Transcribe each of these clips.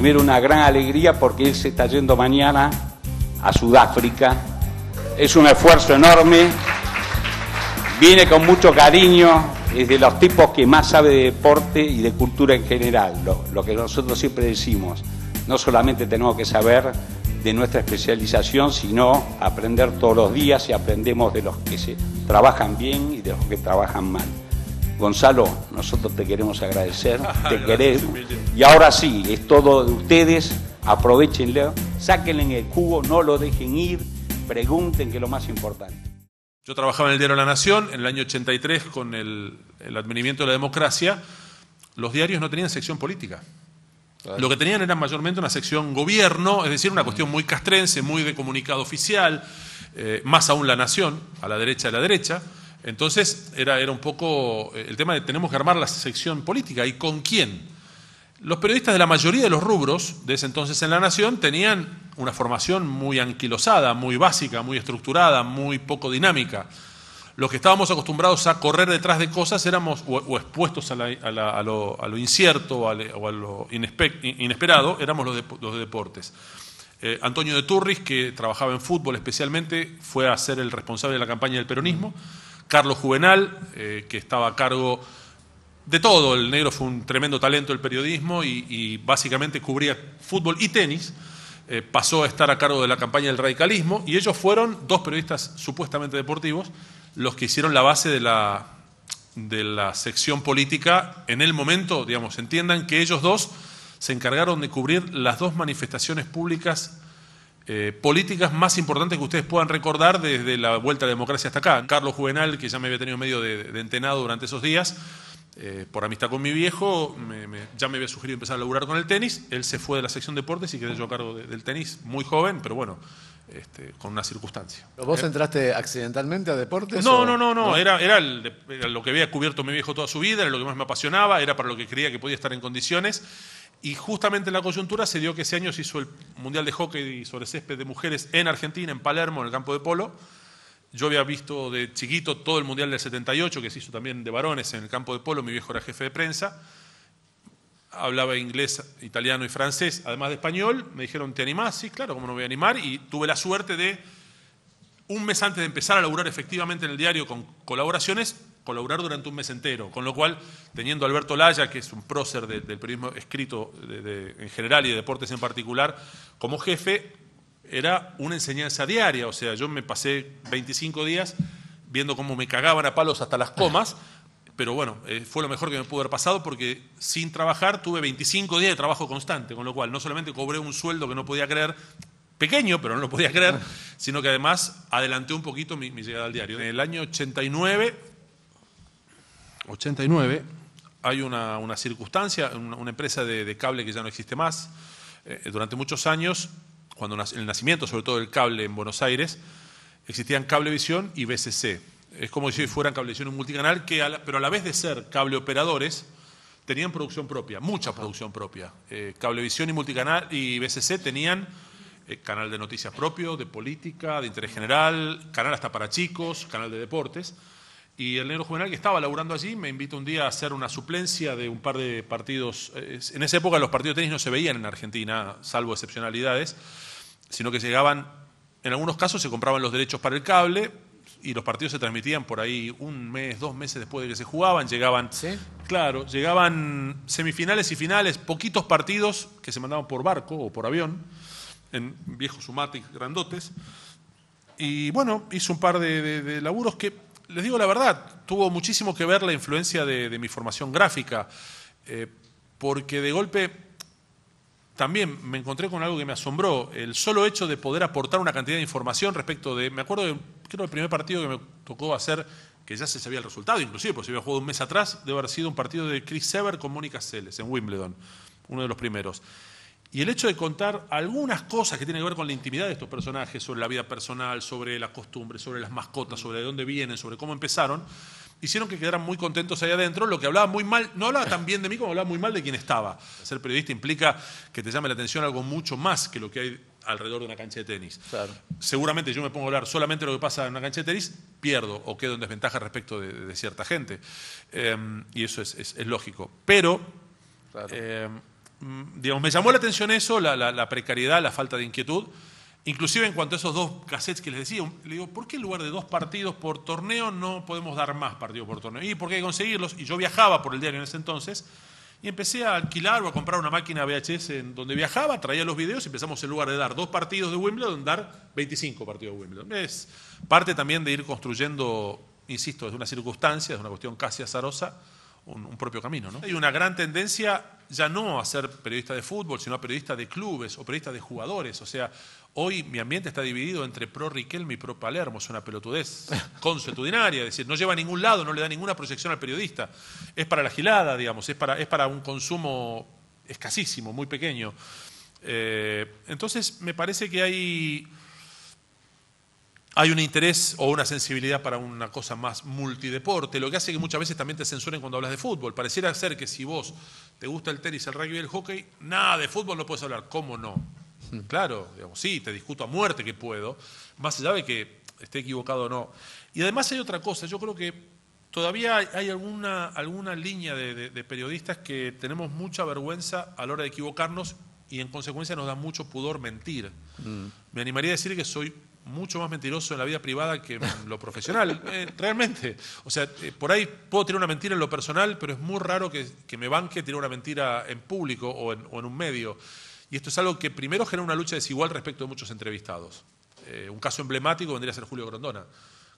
Primero una gran alegría porque él se está yendo mañana a Sudáfrica. Es un esfuerzo enorme. Viene con mucho cariño, es de los tipos que más sabe de deporte y de cultura en general, lo, que nosotros siempre decimos. No solamente tenemos que saber de nuestra especialización, sino aprender todos los días y aprendemos de los que se trabajan bien y de los que trabajan mal. Gonzalo, nosotros te queremos agradecer, te queremos. Y ahora sí, es todo de ustedes, aprovechenlo, sáquenle el cubo, no lo dejen ir, pregunten que es lo más importante. Yo trabajaba en el Diario la Nación en el año 83 con el, advenimiento de la democracia. Los diarios no tenían sección política. Lo que tenían era mayormente una sección gobierno, es decir, una cuestión muy castrense, muy de comunicado oficial, eh, más aún la nación, a la derecha de la derecha. Entonces era, era un poco eh, el tema de tenemos que armar la sección política y con quién. Los periodistas de la mayoría de los rubros de ese entonces en la Nación tenían una formación muy anquilosada, muy básica, muy estructurada, muy poco dinámica. Los que estábamos acostumbrados a correr detrás de cosas éramos o, expuestos a, lo, incierto o a, lo inesperado, éramos los de, deportes. Eh, Antonio de Turris, que trabajaba en fútbol especialmente, fue a ser el responsable de la campaña del peronismo. Carlos Juvenal, eh, que estaba a cargo de todo. El negro fue un tremendo talento del periodismo y, básicamente cubría fútbol y tenis. Eh, pasó a estar a cargo de la campaña del radicalismo y ellos fueron dos periodistas supuestamente deportivos los que hicieron la base de la, de la sección política en el momento, digamos, entiendan que ellos dos se encargaron de cubrir las dos manifestaciones públicas eh, políticas más importantes que ustedes puedan recordar desde la vuelta a la democracia hasta acá. Carlos Juvenal, que ya me había tenido medio de, entenado durante esos días, eh, por amistad con mi viejo, ya me había sugerido empezar a laburar con el tenis. Él se fue de la sección deportes y quedé yo a cargo del tenis, muy joven, pero bueno, este, con una circunstancia. ¿Vos ¿Eh? entraste accidentalmente a deportes? No, no, no, no, Era, era, lo que había cubierto mi viejo toda su vida, era lo que más me apasionaba, era para lo que creía que podía estar en condiciones. Y justamente en la coyuntura se dio que ese año se hizo el Mundial de Hockey sobre césped de mujeres en Argentina, en Palermo, en el campo de polo. Yo había visto de chiquito todo el Mundial del 78, que se hizo también de varones en el campo de polo, mi viejo era jefe de prensa hablaba inglés, italiano y francés, además de español. Me dijeron, ¿te animás? Sí, claro, ¿cómo no voy a animar? Y tuve la suerte de, un mes antes de empezar a laburar efectivamente en el diario con colaboraciones, colaborar durante un mes entero. Con lo cual, teniendo a Alberto Laya, que es un prócer del periodismo escrito en general y de deportes en particular, como jefe, era una enseñanza diaria. O sea, yo me pasé 25 días viendo cómo me cagaban a palos hasta las comas pero bueno, eh, fue lo mejor que me pudo haber pasado porque sin trabajar tuve 25 días de trabajo constante, con lo cual no solamente cobré un sueldo que no podía creer, pequeño, pero no lo podía creer, sino que además adelanté un poquito mi, llegada al diario. En el año 89, 89, hay una, circunstancia, una, empresa de, cable que ya no existe más. Eh, eh, durante muchos años, cuando el nacimiento sobre todo del cable en Buenos Aires, existían Cablevisión y BCC. Es como si fueran cablevisión y multicanal, que pero a la vez de ser cable operadores, tenían producción propia, mucha producción propia. Eh, cablevisión y multicanal y BCC tenían eh, canal de noticias propio, de política, de interés general, canal hasta para chicos, canal de deportes. Y el negro juvenal que estaba laburando allí me invita un día a hacer una suplencia de un par de partidos. Eh, en esa época los partidos de tenis no se veían en Argentina, salvo excepcionalidades, sino que llegaban, en algunos casos se compraban los derechos para el cable, y los partidos se transmitían por ahí un mes, dos meses después de que se jugaban, llegaban, claro, llegaban semifinales y finales, poquitos partidos que se mandaban por barco o por avión, en viejos sumatic grandotes. Y bueno, hice un par de, laburos que, les digo la verdad, tuvo muchísimo que ver la influencia de, mi formación gráfica, eh, porque de golpe también me encontré con algo que me asombró, el solo hecho de poder aportar una cantidad de información respecto de, me acuerdo de creo el primer partido que me tocó hacer, que ya se sabía el resultado, inclusive, porque se había jugado un mes atrás, debe haber sido un partido de Chris Sever con Mónica Seles en Wimbledon, uno de los primeros. Y el hecho de contar algunas cosas que tienen que ver con la intimidad de estos personajes, sobre la vida personal, sobre las costumbres, sobre las mascotas, sobre de dónde vienen, sobre cómo empezaron, hicieron que quedaran muy contentos ahí adentro, lo que hablaba muy mal, no hablaba tan bien de mí como hablaba muy mal de quien estaba. Ser periodista implica que te llame la atención algo mucho más que lo que hay alrededor de una cancha de tenis. Seguramente yo me pongo a hablar solamente de lo que pasa en una cancha de tenis, pierdo o quedo en desventaja respecto de, cierta gente. Em, y eso es, lógico. Pero em, Mm, digamos, me llamó la atención eso, la, precariedad, la falta de inquietud. Inclusive en cuanto a esos dos cassettes que les decía, le digo, ¿por qué en lugar de dos partidos por torneo no podemos dar más partidos por torneo? Y por hay que conseguirlos. Y yo viajaba por el diario en ese entonces y empecé a alquilar o a comprar una máquina VHS en donde viajaba, traía los videos y empezamos en lugar de dar dos partidos de Wimbledon, dar 25 partidos de Wimbledon. Es parte también de ir construyendo, insisto, es una circunstancia, es una cuestión casi azarosa, un, propio camino. ¿no? Hay una gran tendencia ya no a ser periodista de fútbol, sino a periodista de clubes o periodista de jugadores. O sea, hoy mi ambiente está dividido entre pro Riquelme y pro Palermo. Es una pelotudez consuetudinaria, es decir, no lleva a ningún lado, no le da ninguna proyección al periodista. Es para la gilada, digamos, es para, es para un consumo escasísimo, muy pequeño. Eh, entonces, me parece que hay hay un interés o una sensibilidad para una cosa más multideporte, lo que hace que muchas veces también te censuren cuando hablas de fútbol. Pareciera ser que si vos te gusta el tenis, el rugby y el hockey, nada, de fútbol no puedes hablar. ¿Cómo no? Hmm. Claro, digamos, sí, te discuto a muerte que puedo, más allá de que esté equivocado o no. Y además hay otra cosa, yo creo que todavía hay alguna, alguna línea de, periodistas que tenemos mucha vergüenza a la hora de equivocarnos y en consecuencia nos da mucho pudor mentir. Hmm. Me animaría a decir que soy mucho más mentiroso en la vida privada que en lo profesional, eh, realmente. O sea, eh, por ahí puedo tener una mentira en lo personal, pero es muy raro que, me banque tirar una mentira en público o en, un medio. Y esto es algo que primero genera una lucha desigual respecto de muchos entrevistados. Eh, un caso emblemático vendría a ser Julio Grondona.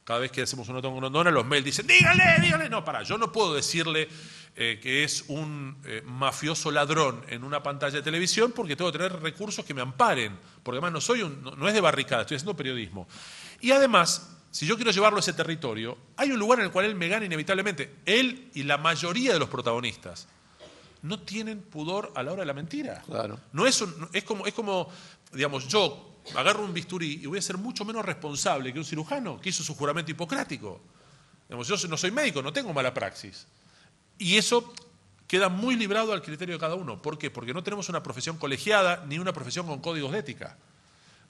Cada vez que hacemos un notón con Grondona, los mails dicen, dígale, dígale. No, para, yo no puedo decirle eh, que es un eh, mafioso ladrón en una pantalla de televisión porque tengo que tener recursos que me amparen. Porque además no, soy un, no, es de barricada, estoy haciendo periodismo. Y además, si yo quiero llevarlo a ese territorio, hay un lugar en el cual él me gana inevitablemente. Él y la mayoría de los protagonistas no tienen pudor a la hora de la mentira. Claro. No es, es como, es como, digamos, yo agarro un bisturí y voy a ser mucho menos responsable que un cirujano que hizo su juramento hipocrático. Yo no soy médico, no tengo mala praxis. Y eso queda muy librado al criterio de cada uno. ¿Por qué? Porque no tenemos una profesión colegiada ni una profesión con códigos de ética.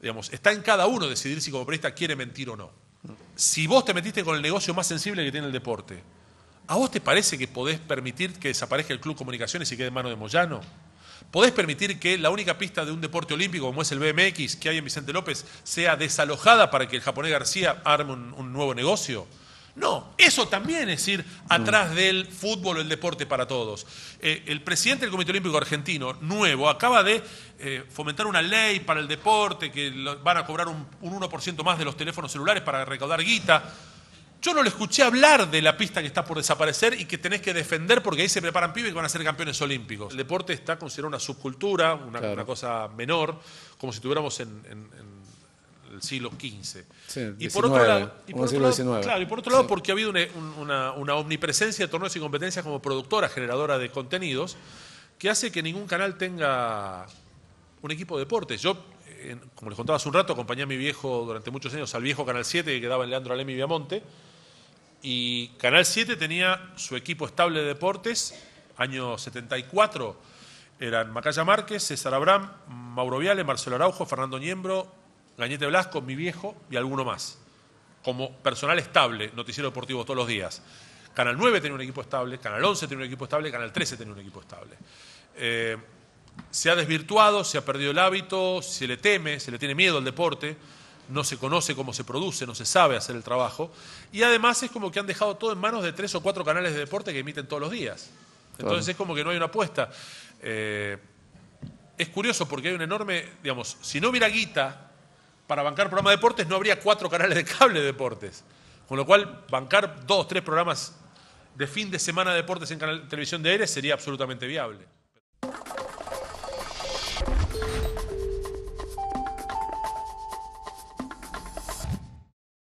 Digamos, está en cada uno decidir si como periodista quiere mentir o no. Si vos te metiste con el negocio más sensible que tiene el deporte, ¿a vos te parece que podés permitir que desaparezca el Club Comunicaciones y quede en mano de Moyano? ¿Podés permitir que la única pista de un deporte olímpico como es el BMX que hay en Vicente López sea desalojada para que el japonés García arme un, nuevo negocio? No, eso también es ir atrás del fútbol el deporte para todos. Eh, el presidente del Comité Olímpico Argentino, nuevo, acaba de eh, fomentar una ley para el deporte que van a cobrar un, un 1% más de los teléfonos celulares para recaudar guita. Yo no le escuché hablar de la pista que está por desaparecer y que tenés que defender porque ahí se preparan pibes que van a ser campeones olímpicos. El deporte está considerado una subcultura, una, cosa menor, como si tuviéramos en, el siglo XV. Sí, y por otro lado, claro, y por otro lado porque ha habido una, omnipresencia de torneos y competencias como productora, generadora de contenidos, que hace que ningún canal tenga un equipo de deportes. Yo como les contaba hace un rato, acompañé a mi viejo durante muchos años al viejo Canal 7 que quedaba en Leandro y Viamonte, y Canal 7 tenía su equipo estable de deportes, año 74, eran Macaya Márquez, César Abraham, Mauro Viale, Marcelo Araujo, Fernando Niembro, Gañete Blasco, mi viejo y alguno más. Como personal estable, noticiero deportivo todos los días. Canal 9 tenía un equipo estable, Canal 11 tenía un equipo estable, Canal 13 tenía un equipo estable. Eh, se ha desvirtuado, se ha perdido el hábito, se le teme, se le tiene miedo al deporte no se conoce cómo se produce, no se sabe hacer el trabajo, y además es como que han dejado todo en manos de tres o cuatro canales de deporte que emiten todos los días. Entonces es como que no hay una apuesta. Eh, es curioso porque hay un enorme, digamos, si no hubiera guita para bancar programas de deportes, no habría cuatro canales de cable de deportes. Con lo cual, bancar dos, tres programas de fin de semana de deportes en canal, televisión de aire sería absolutamente viable.